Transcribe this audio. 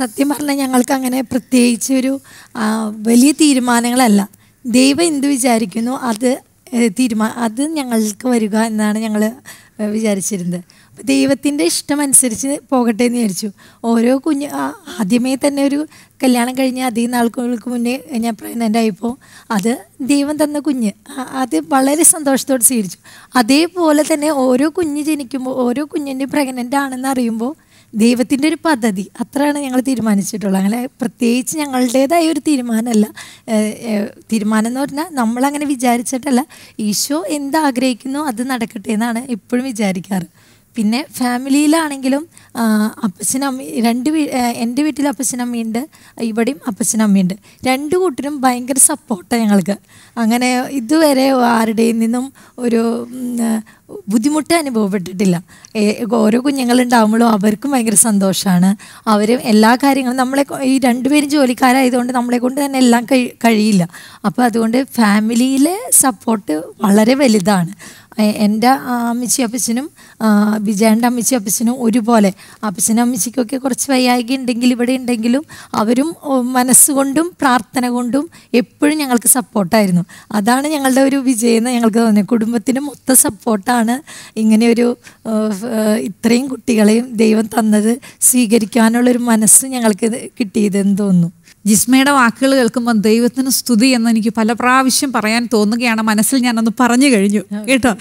സത്യം പറഞ്ഞാൽ ഞങ്ങൾക്ക് അങ്ങനെ പ്രത്യേകിച്ച് ഒരു വലിയ തീരുമാനങ്ങളല്ല ദൈവം എന്ത് വിചാരിക്കുന്നു അത് തീരുമാനം അത് ഞങ്ങൾക്ക് വരിക എന്നാണ് ഞങ്ങൾ വിചാരിച്ചിരുന്നത് അപ്പോൾ ദൈവത്തിൻ്റെ ഇഷ്ടം അനുസരിച്ച് പോകട്ടെ എന്ന് വിചാരിച്ചു ഓരോ കുഞ്ഞ് ആദ്യമേ തന്നെ ഒരു കല്യാണം കഴിഞ്ഞ് അധികം നാൾക്കുകൾക്ക് മുന്നേ ഞാൻ പ്രഗ്നൻ്റ് ആയപ്പോൾ അത് ദൈവം തന്ന കുഞ്ഞ് അത് വളരെ സന്തോഷത്തോടെ സ്വീകരിച്ചു അതേപോലെ തന്നെ ഓരോ കുഞ്ഞ് ജനിക്കുമ്പോൾ ഓരോ കുഞ്ഞിൻ്റെ പ്രഗ്നൻ്റ് ആണെന്ന് അറിയുമ്പോൾ ദൈവത്തിൻ്റെ ഒരു പദ്ധതി അത്രയാണ് ഞങ്ങൾ തീരുമാനിച്ചിട്ടുള്ളത് അങ്ങനെ പ്രത്യേകിച്ച് ഞങ്ങളുടേതായ ഒരു തീരുമാനമല്ല തീരുമാനം എന്ന് പറഞ്ഞാൽ നമ്മളങ്ങനെ വിചാരിച്ചിട്ടല്ല ഈശോ എന്താഗ്രഹിക്കുന്നു അത് നടക്കട്ടെ എന്നാണ് എപ്പോഴും വിചാരിക്കാറ് പിന്നെ ഫാമിലിയിലാണെങ്കിലും അപ്പച്ചനും രണ്ട് എൻ്റെ വീട്ടിൽ അപ്പച്ചനും അമ്മയുണ്ട് ഇവിടെയും അപ്പച്ചനും അമ്മയുണ്ട് രണ്ട് കൂട്ടരും ഭയങ്കര സപ്പോർട്ടാണ് ഞങ്ങൾക്ക് അങ്ങനെ ഇതുവരെ ആരുടെയും നിന്നും ഒരു ബുദ്ധിമുട്ട് അനുഭവപ്പെട്ടിട്ടില്ല ഓരോ കുഞ്ഞുങ്ങളുണ്ടാകുമ്പോഴും അവർക്കും ഭയങ്കര സന്തോഷമാണ് അവരും എല്ലാ കാര്യങ്ങളും നമ്മളെ ഈ രണ്ടുപേരും ജോലിക്കാരായതുകൊണ്ട് നമ്മളെ കൊണ്ട് തന്നെ എല്ലാം കഴിയില്ല അപ്പോൾ അതുകൊണ്ട് ഫാമിലിയിലെ സപ്പോർട്ട് വളരെ വലുതാണ് എൻ്റെ അമ്മച്ചി അപ്പച്ചനും വിജയൻ്റെ അമ്മച്ചി അപ്പച്ചനും ഒരുപോലെ അപ്പച്ചനും അമ്മച്ചിക്കൊക്കെ കുറച്ച് വയ്യായ്ക ഉണ്ടെങ്കിൽ ഇവിടെ ഉണ്ടെങ്കിലും അവരും മനസ്സുകൊണ്ടും പ്രാർത്ഥന കൊണ്ടും എപ്പോഴും ഞങ്ങൾക്ക് സപ്പോർട്ടായിരുന്നു അതാണ് ഞങ്ങളുടെ ഒരു വിജയം ഞങ്ങൾക്ക് തോന്നിയത് കുടുംബത്തിന് മൊത്ത സപ്പോർട്ടാണ് ഇങ്ങനെയൊരു ഇത്രയും കുട്ടികളെയും ദൈവം തന്നത് സ്വീകരിക്കാനുള്ളൊരു മനസ്സ് ഞങ്ങൾക്ക് കിട്ടിയതെന്ന് തോന്നുന്നു ജിസ്മയുടെ വാക്കുകൾ കേൾക്കുമ്പോൾ ദൈവത്തിന് സ്തുതി എന്ന് എനിക്ക് പല പ്രാവശ്യം പറയാൻ തോന്നുകയാണ് മനസ്സിൽ ഞാനൊന്ന് പറഞ്ഞു കഴിഞ്ഞു കേട്ടോ